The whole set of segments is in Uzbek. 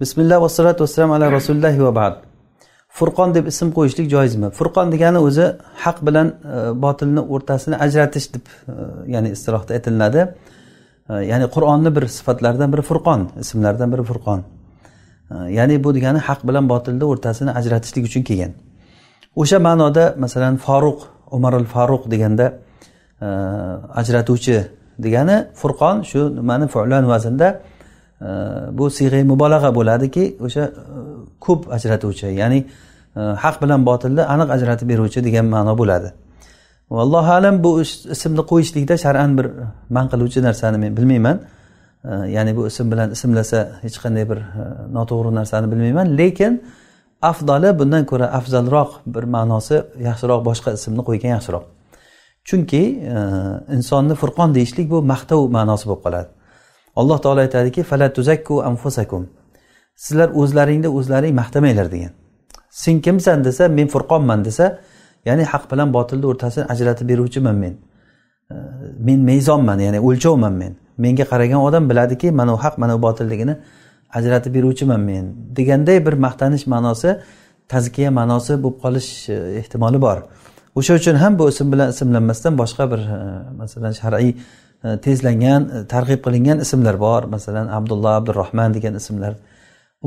bismillah vassalatu vassalam ala rasulillah va ba'd furqon deb ism qo'yishlik joizmi furqon degani o'zi haq bilan e, botilni o'rtasini ajratish deb e, ya'ni istilohda aytilinadi e, ya'ni qur'onni bir sifatlaridan biri furqon ismlardan biri furqon ya'ni bu degani haq bilan botilni o'rtasini ajratishlik uchun kelgan o'sha ma'noda masalan faruq umar al faruq deganda ajratuvchi degani furqon shu nimani fulan vaznda bu siyg'ay mubolag'a bo'ladiki o'sha e, ko'p ajratuvchi ya'ni e, haq bilan botilni aniq ajratib beruvchi degan ma'no bo'ladi allohu alam bu ismni qo'yishlikda shar'an bir man qiluvchi narsani men bilmayman e, ya'ni bu ism bilan ismlasa hech qanday bir noto'g'ri narsani bilmayman lekin afzali bundan ko'ra afzalroq bir ma'nosi yaxshiroq boshqa ismni qo'ygan yaxshiroq chunki insonni furqon deyishlik bu maqtov ma'nosi bo'lib qoladi alloh taolo aytadiki tuzakku anfusakum sizlar o'zlaringni o'zlaring maqtamanglar degan sen kimsan desa men furqonman desa ya'ni haq bilan botilni o'rtasini ajratib beruvchiman men men mezonman ya'ni o'lchovman men menga qaragan odam biladiki mana u haq mana bu botilligini ajratib beruvchiman men deganday bir maqtanish ma'nosi tazkiya ma'nosi bo'lib qolish e, ehtimoli bor o'sha uchun ham bu ism bilan ismlanmasdan boshqa bir e, masalan shar'iy E, tezlangan e, targ'ib qilingan ismlar bor masalan abdulloh abdurahmon degan ismlar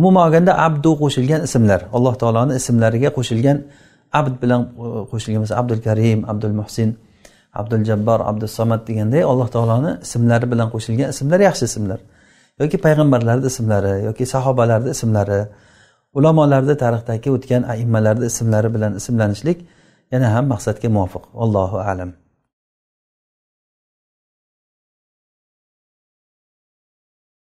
umuman olganda abdu qo'shilgan ismlar alloh taoloni ismlariga qo'shilgan abd bilan e, qo'shilgan masalan abdul karim abdul muhsin abdul jabbor abdul samad deganday alloh taoloni ismlari bilan qo'shilgan ismlar yaxshi ismlar yoki payg'ambarlarni ismlari yoki sahobalarni ismlari ulamolarni tarixdagi o'tgan aimmalarni ismlari bilan ismlanishlik yana ham maqsadga muvofiq allohu alam